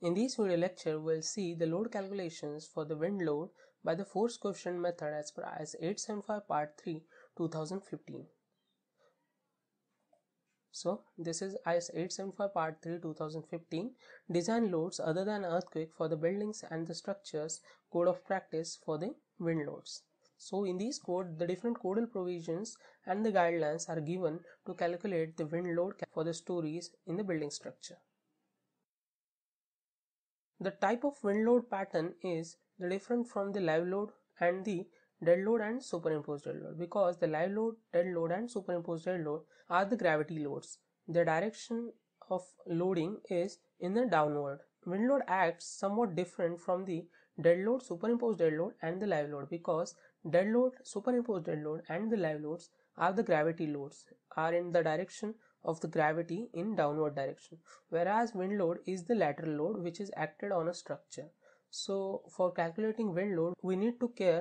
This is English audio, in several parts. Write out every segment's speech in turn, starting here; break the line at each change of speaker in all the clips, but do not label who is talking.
In this video lecture, we'll see the load calculations for the wind load by the force coefficient method as per IS 875 Part 3 2015. So this is IS 875 Part 3 2015 Design loads other than earthquake for the buildings and the structures code of practice for the wind loads. So in this code, the different codal provisions and the guidelines are given to calculate the wind load for the stories in the building structure. The type of wind load pattern is different from the live load and the dead load and superimposed dead load because the live load, dead load and superimposed dead load are the gravity loads. The direction of loading is in the downward. Wind load acts somewhat different from the dead load, superimposed dead load and the live load because dead load, superimposed dead load and the live loads are the gravity loads are in the direction of the gravity in downward direction whereas wind load is the lateral load which is acted on a structure so for calculating wind load we need to care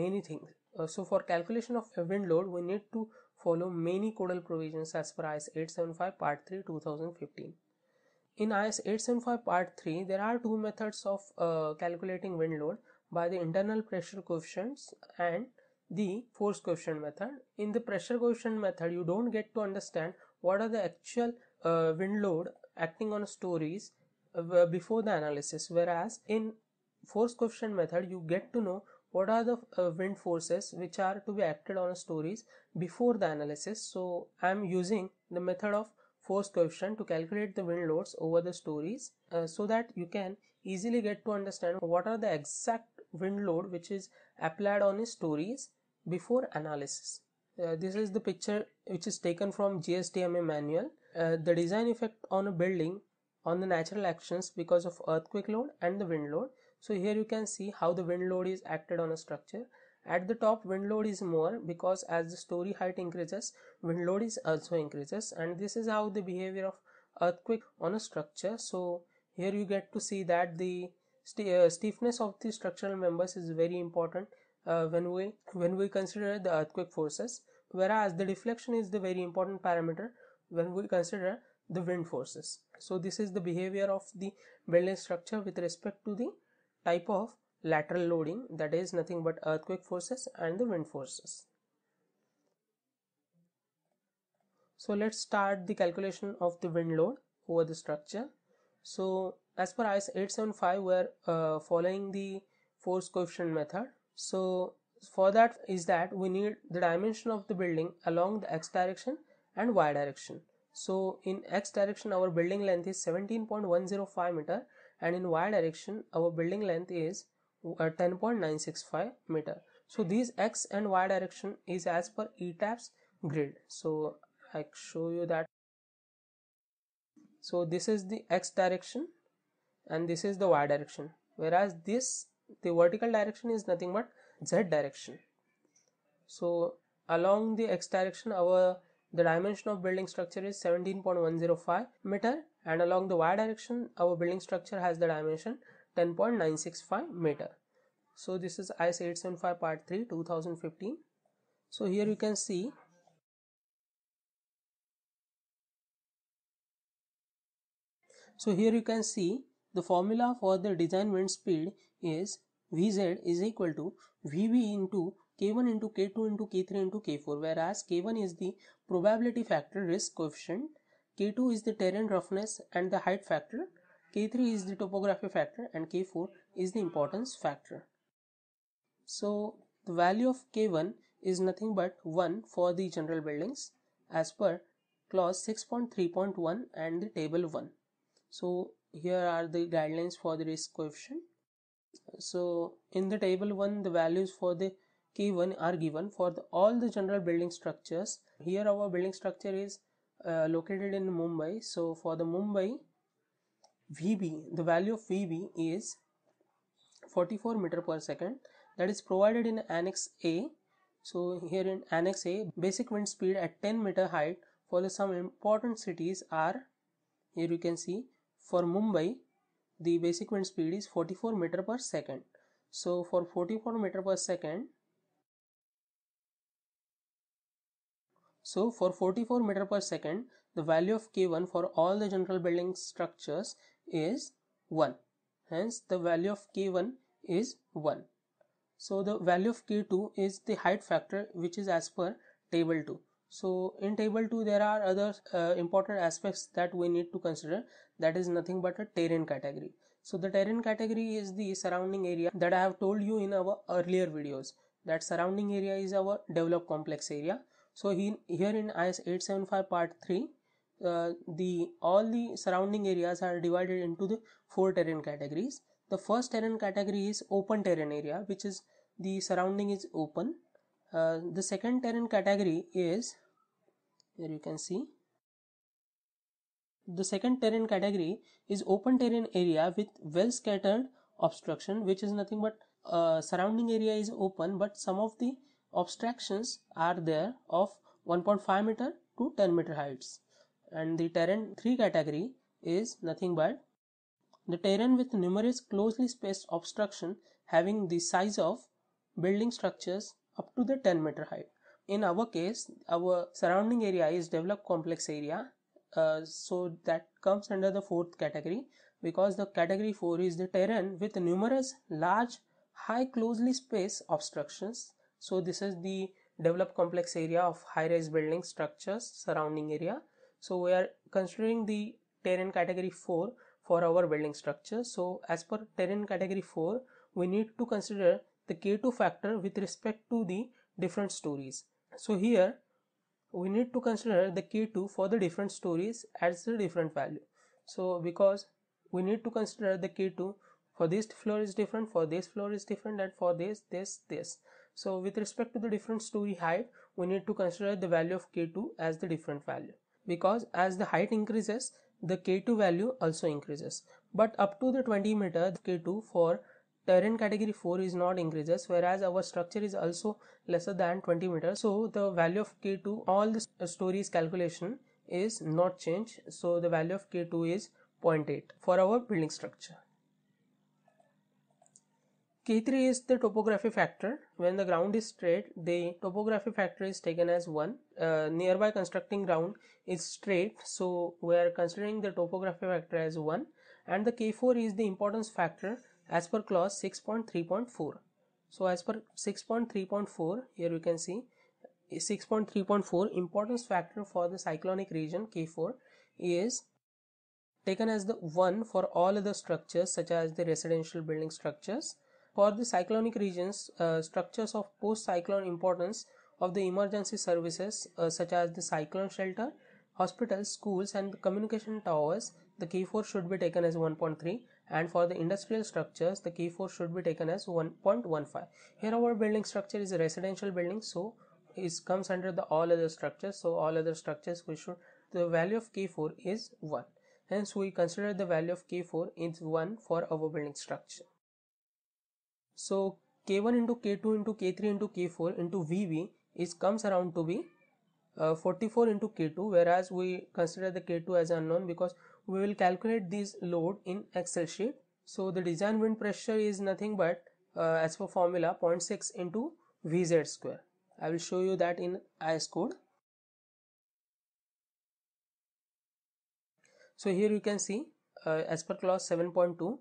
many things uh, so for calculation of wind load we need to follow many codal provisions as per IS 875 part 3 2015 in IS 875 part 3 there are two methods of uh, calculating wind load by the internal pressure coefficients and the force coefficient method. In the pressure coefficient method, you don't get to understand what are the actual uh, wind load acting on stories uh, before the analysis whereas in force coefficient method you get to know what are the uh, wind forces which are to be acted on stories before the analysis so i am using the method of force coefficient to calculate the wind loads over the stories uh, so that you can easily get to understand what are the exact wind load which is applied on stories before analysis uh, this is the picture which is taken from GSTMA manual. Uh, the design effect on a building on the natural actions because of earthquake load and the wind load. So here you can see how the wind load is acted on a structure. At the top wind load is more because as the story height increases wind load is also increases and this is how the behavior of earthquake on a structure. So here you get to see that the st uh, stiffness of the structural members is very important uh, when we when we consider the earthquake forces whereas the deflection is the very important parameter when we consider the wind forces so this is the behavior of the building structure with respect to the type of lateral loading that is nothing but earthquake forces and the wind forces so let's start the calculation of the wind load over the structure so as per IS 875 we are uh, following the force coefficient method so for that is that we need the dimension of the building along the x direction and y direction. So in x direction our building length is 17.105 meter and in y direction our building length is uh, 10.965 meter. So these x and y direction is as per ETAPS grid. So I show you that. So this is the x direction and this is the y direction whereas this the vertical direction is nothing but z direction so along the x direction our the dimension of building structure is 17.105 meter and along the y direction our building structure has the dimension 10.965 meter so this is IS 875 part 3 2015 so here you can see so here you can see the formula for the design wind speed is Vz is equal to Vb into k1 into k2 into k3 into k4 whereas k1 is the probability factor risk coefficient, k2 is the terrain roughness and the height factor, k3 is the topography factor and k4 is the importance factor. So the value of k1 is nothing but 1 for the general buildings as per clause 6.3.1 and the table 1. So here are the guidelines for the risk coefficient so in the table 1 the values for the K 1 are given for the, all the general building structures here our building structure is uh, located in Mumbai so for the Mumbai VB the value of VB is 44 meter per second that is provided in annex A so here in annex A basic wind speed at 10 meter height for the, some important cities are here you can see for Mumbai, the basic wind speed is 44 meter per second. So for 44 meter per second, so for 44 meter per second, the value of K1 for all the general building structures is 1. Hence the value of K1 is 1. So the value of K2 is the height factor which is as per table 2. So in table 2 there are other uh, important aspects that we need to consider that is nothing but a terrain category so the terrain category is the surrounding area that i have told you in our earlier videos that surrounding area is our developed complex area so in, here in is 875 part 3 uh, the all the surrounding areas are divided into the four terrain categories the first terrain category is open terrain area which is the surrounding is open uh, the second terrain category is here you can see the second terrain category is open terrain area with well scattered obstruction, which is nothing but uh, surrounding area is open, but some of the obstructions are there of 1.5 meter to 10 meter heights. And the terrain 3 category is nothing but the terrain with numerous closely spaced obstruction having the size of building structures up to the 10 meter height. In our case, our surrounding area is developed complex area uh, so that comes under the fourth category because the category 4 is the terrain with numerous large high closely spaced obstructions so this is the developed complex area of high rise building structures surrounding area so we are considering the terrain category 4 for our building structure so as per terrain category 4 we need to consider the k2 factor with respect to the different stories so here we need to consider the k2 for the different stories as a different value so because we need to consider the k2 for this floor is different for this floor is different and for this this this so with respect to the different story height we need to consider the value of k2 as the different value because as the height increases the k2 value also increases but up to the 20 meter the k2 for terrain category 4 is not increases whereas our structure is also lesser than 20 meters so the value of k2 all the uh, stories calculation is not changed so the value of k2 is 0.8 for our building structure K3 is the topography factor. When the ground is straight, the topography factor is taken as 1. Uh, nearby constructing ground is straight, so we are considering the topography factor as 1. And the K4 is the importance factor as per clause 6.3.4 so as per 6.3.4 here we can see 6.3.4 importance factor for the cyclonic region K4 is taken as the one for all other structures such as the residential building structures for the cyclonic regions uh, structures of post cyclone importance of the emergency services uh, such as the cyclone shelter hospitals schools and communication towers the K4 should be taken as 1.3 and for the industrial structures the key force should be taken as 1.15 here our building structure is a residential building so it comes under the all other structures so all other structures we should the value of key 4 is 1 hence we consider the value of key 4 is 1 for our building structure so k1 into k2 into k3 into k4 into vb is comes around to be uh, 44 into k2 whereas we consider the k2 as unknown because we will calculate this load in excel sheet so the design wind pressure is nothing but uh, as per formula 0.6 into vz square i will show you that in is code so here you can see uh, as per clause 7.2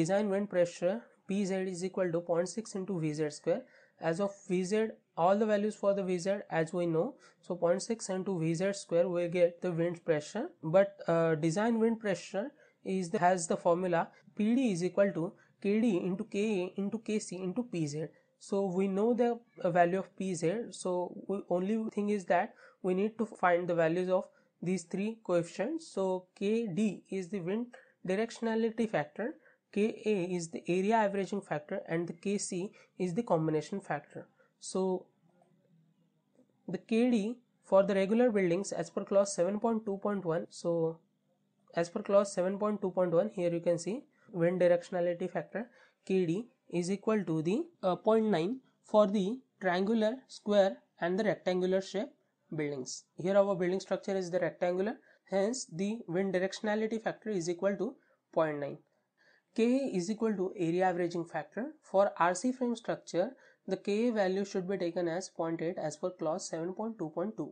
design wind pressure pz is equal to 0.6 into vz square as of vz all the values for the vz as we know so 0.6 into vz square we get the wind pressure but uh, design wind pressure is the, has the formula pd is equal to kd into ka into kc into pz so we know the uh, value of pz so only thing is that we need to find the values of these three coefficients so kd is the wind directionality factor Ka is the area averaging factor and the Kc is the combination factor. So, the Kd for the regular buildings as per clause 7.2.1. So, as per clause 7.2.1 here you can see wind directionality factor Kd is equal to the uh, 0.9 for the triangular, square and the rectangular shape buildings. Here our building structure is the rectangular hence the wind directionality factor is equal to 0.9. Ka is equal to area averaging factor. For RC frame structure, the Ka value should be taken as 0.8 as per clause 7.2.2.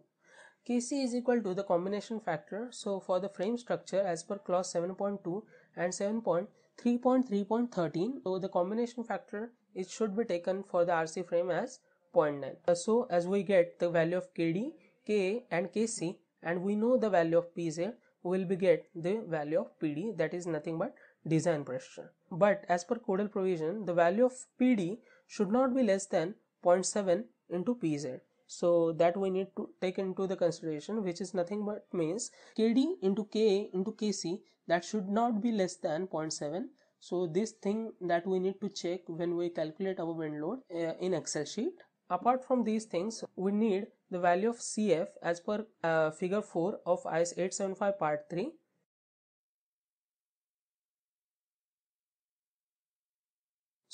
Kc is equal to the combination factor. So for the frame structure as per clause 7.2 and 7.3.3.13, so the combination factor it should be taken for the RC frame as 0.9. Uh, so as we get the value of Kd, Ka and Kc and we know the value of Pz, we will be get the value of Pd that is nothing but design pressure. But as per codal provision, the value of PD should not be less than 0.7 into PZ. So that we need to take into the consideration, which is nothing but means KD into KA into KC that should not be less than 0.7. So this thing that we need to check when we calculate our wind load uh, in Excel sheet. Apart from these things, we need the value of CF as per uh, figure 4 of IS 875 part 3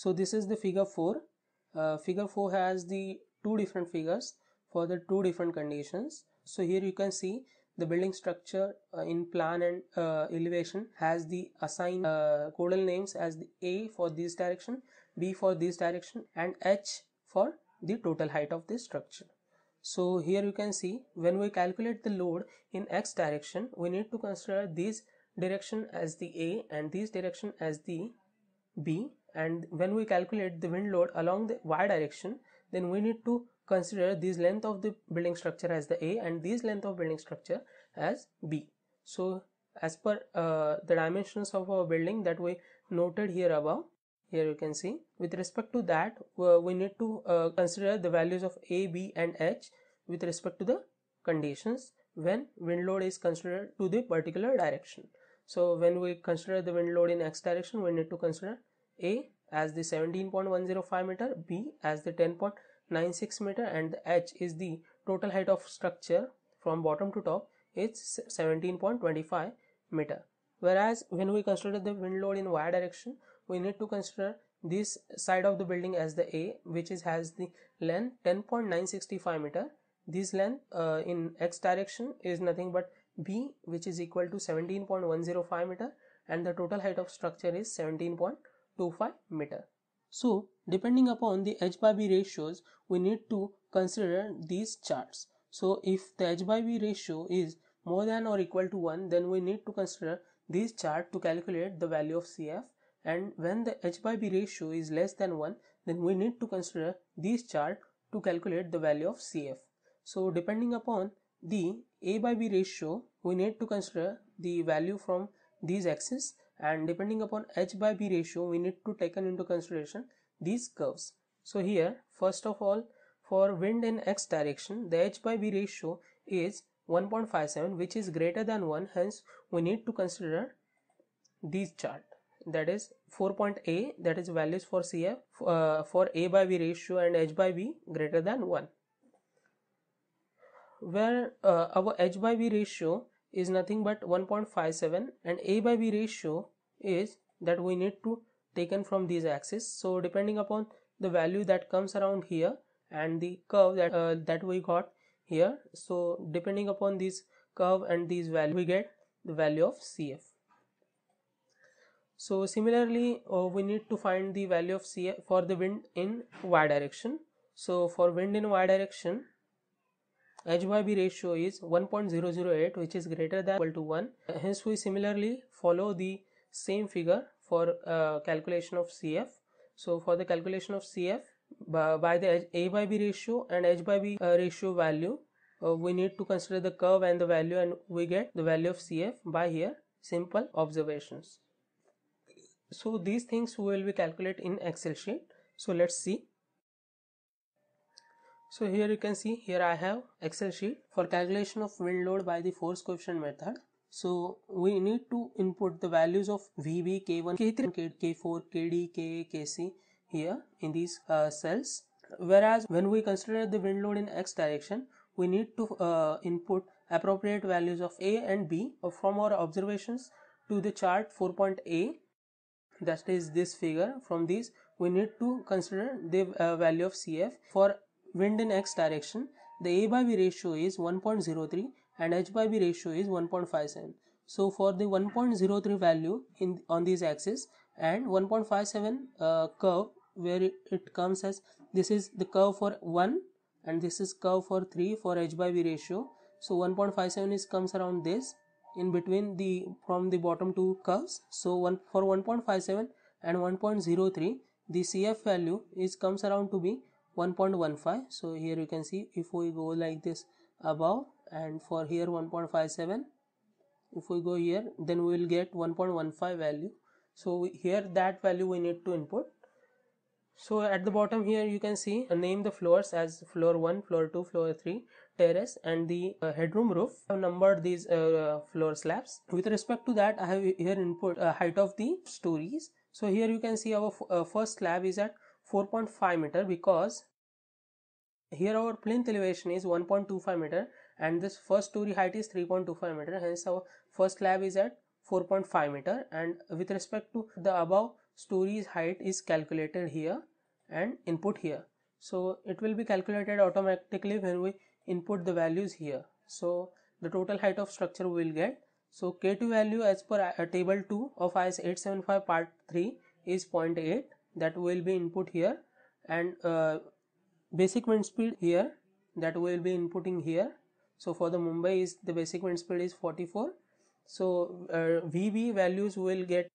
so this is the figure 4 uh, figure 4 has the two different figures for the two different conditions so here you can see the building structure uh, in plan and uh, elevation has the assigned uh, codal names as the a for this direction b for this direction and h for the total height of this structure so here you can see when we calculate the load in x direction we need to consider this direction as the a and this direction as the b and when we calculate the wind load along the y direction then we need to consider this length of the building structure as the a and this length of building structure as b so as per uh, the dimensions of our building that we noted here above here you can see with respect to that uh, we need to uh, consider the values of a b and h with respect to the conditions when wind load is considered to the particular direction so when we consider the wind load in x direction, we need to consider A as the 17.105 meter, B as the 10.96 meter and the H is the total height of structure from bottom to top is 17.25 meter. Whereas when we consider the wind load in y direction, we need to consider this side of the building as the A which is has the length 10.965 meter. This length uh, in x direction is nothing but B which is equal to 17.105 meter and the total height of structure is 17.25 meter. So depending upon the h by b ratios we need to consider these charts. So if the h by b ratio is more than or equal to 1 then we need to consider this chart to calculate the value of CF and when the h by b ratio is less than 1 then we need to consider this chart to calculate the value of CF. So depending upon the a by b ratio we need to consider the value from these axes and depending upon h by b ratio we need to take into consideration these curves so here first of all for wind in x direction the h by b ratio is 1.57 which is greater than 1 hence we need to consider this chart that is 4.a that is values for cf uh, for a by b ratio and h by b greater than 1 where uh, our h by v ratio is nothing but 1.57 and a by b ratio is that we need to taken from these axes so depending upon the value that comes around here and the curve that uh, that we got here so depending upon this curve and these value we get the value of cf so similarly uh, we need to find the value of cf for the wind in y direction so for wind in y direction HYB ratio is 1.008 which is greater than equal to 1. Hence we similarly follow the same figure for uh, calculation of CF. So for the calculation of CF by, the A by B ratio and H by B uh, ratio value uh, we need to consider the curve and the value and we get the value of CF by here simple observations. So these things we will be calculate in Excel sheet. So let's see. So here you can see here I have excel sheet for calculation of wind load by the force coefficient method. So we need to input the values of VB, K1, K3, K4, KD, KA, KC here in these uh, cells. Whereas when we consider the wind load in X direction, we need to uh, input appropriate values of A and B from our observations to the chart 4.A that is this figure from these we need to consider the uh, value of CF for wind in x direction, the A by B ratio is 1.03 and H by B ratio is 1.57. So for the 1.03 value in on this axis and 1.57 uh, curve where it comes as this is the curve for 1 and this is curve for 3 for H by B ratio. So 1.57 is comes around this in between the from the bottom two curves. So one for 1.57 and 1.03 the CF value is comes around to be 1.15 so here you can see if we go like this above and for here 1.57 if we go here then we will get 1.15 value so here that value we need to input so at the bottom here you can see uh, name the floors as floor 1 floor 2 floor 3 terrace and the uh, headroom roof i have numbered these uh, floor slabs with respect to that i have here input uh, height of the stories so here you can see our uh, first slab is at 4.5 meter because here our plinth elevation is 1.25 meter and this first story height is 3.25 meter hence our first slab is at 4.5 meter and with respect to the above stories height is calculated here and input here so it will be calculated automatically when we input the values here so the total height of structure we will get so k2 value as per table 2 of IS 875 part 3 is 0.8 that will be input here and uh, basic wind speed here that will be inputting here so for the Mumbai is the basic wind speed is 44 so uh, VB values will get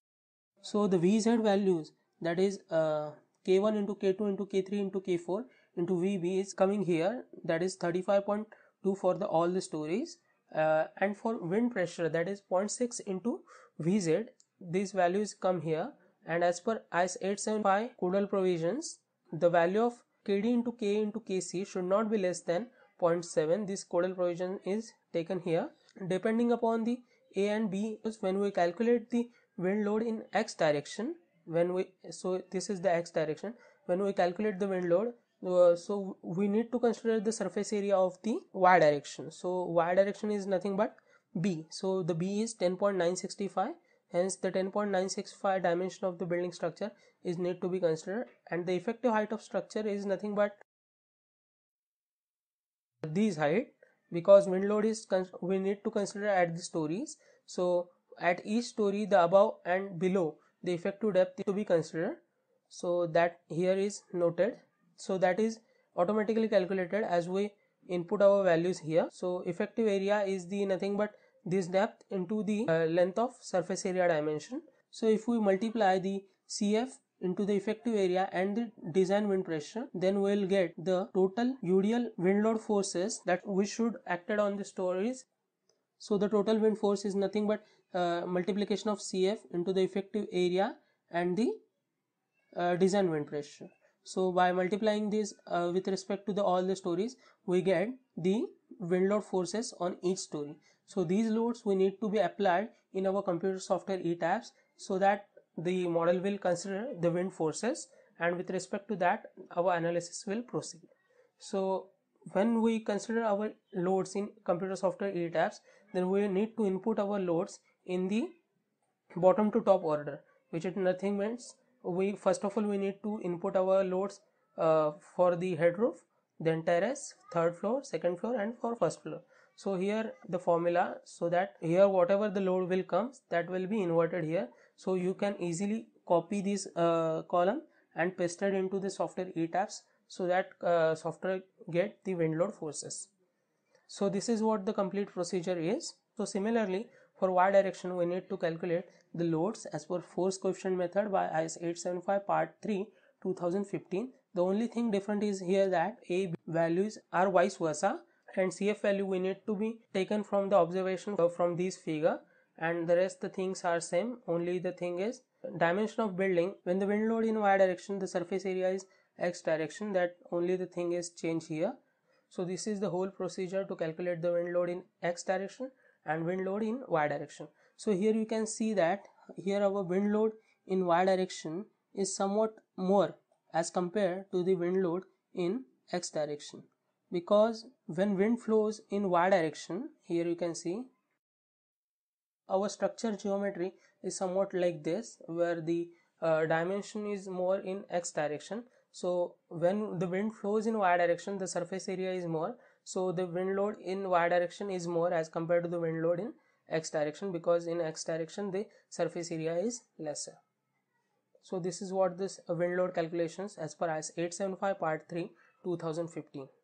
so the VZ values that is uh, K1 into K2 into K3 into K4 into VB is coming here that is 35.2 for the all the stories uh, and for wind pressure that is 0.6 into VZ these values come here and as per IS 875 Codal provisions, the value of Kd into K into Kc should not be less than 0.7. This Codal provision is taken here. Depending upon the A and B, when we calculate the wind load in x direction, when we so this is the x direction. When we calculate the wind load, uh, so we need to consider the surface area of the y direction. So y direction is nothing but b. So the b is 10.965 Hence, the 10.965 dimension of the building structure is need to be considered and the effective height of structure is nothing but these height because wind load is we need to consider at the stories. So, at each story the above and below the effective depth to be considered. So, that here is noted. So, that is automatically calculated as we input our values here. So, effective area is the nothing but this depth into the uh, length of surface area dimension. So if we multiply the CF into the effective area and the design wind pressure then we will get the total UDL wind load forces that we should acted on the stories. So the total wind force is nothing but uh, multiplication of CF into the effective area and the uh, design wind pressure. So by multiplying this uh, with respect to the all the stories we get the wind load forces on each story. So these loads we need to be applied in our computer software ETABS so that the model will consider the wind forces and with respect to that our analysis will proceed. So when we consider our loads in computer software ETABS then we need to input our loads in the bottom to top order which is nothing means we first of all we need to input our loads uh, for the head roof then terrace third floor second floor and for first floor so here the formula so that here whatever the load will come that will be inverted here so you can easily copy this uh, column and paste it into the software etabs so that uh, software get the wind load forces so this is what the complete procedure is so similarly for y direction we need to calculate the loads as per force coefficient method by IS 875 part 3 2015 the only thing different is here that a b values are vice versa and CF value we need to be taken from the observation from this figure and the rest the things are same only the thing is dimension of building when the wind load in y direction the surface area is x direction that only the thing is change here so this is the whole procedure to calculate the wind load in x direction and wind load in y direction so here you can see that here our wind load in y direction is somewhat more as compared to the wind load in x direction because when wind flows in y direction here you can see our structure geometry is somewhat like this where the uh, dimension is more in x direction so when the wind flows in y direction the surface area is more so the wind load in y direction is more as compared to the wind load in x direction because in x direction the surface area is lesser so this is what this wind load calculations as per IS 875 part 3 2015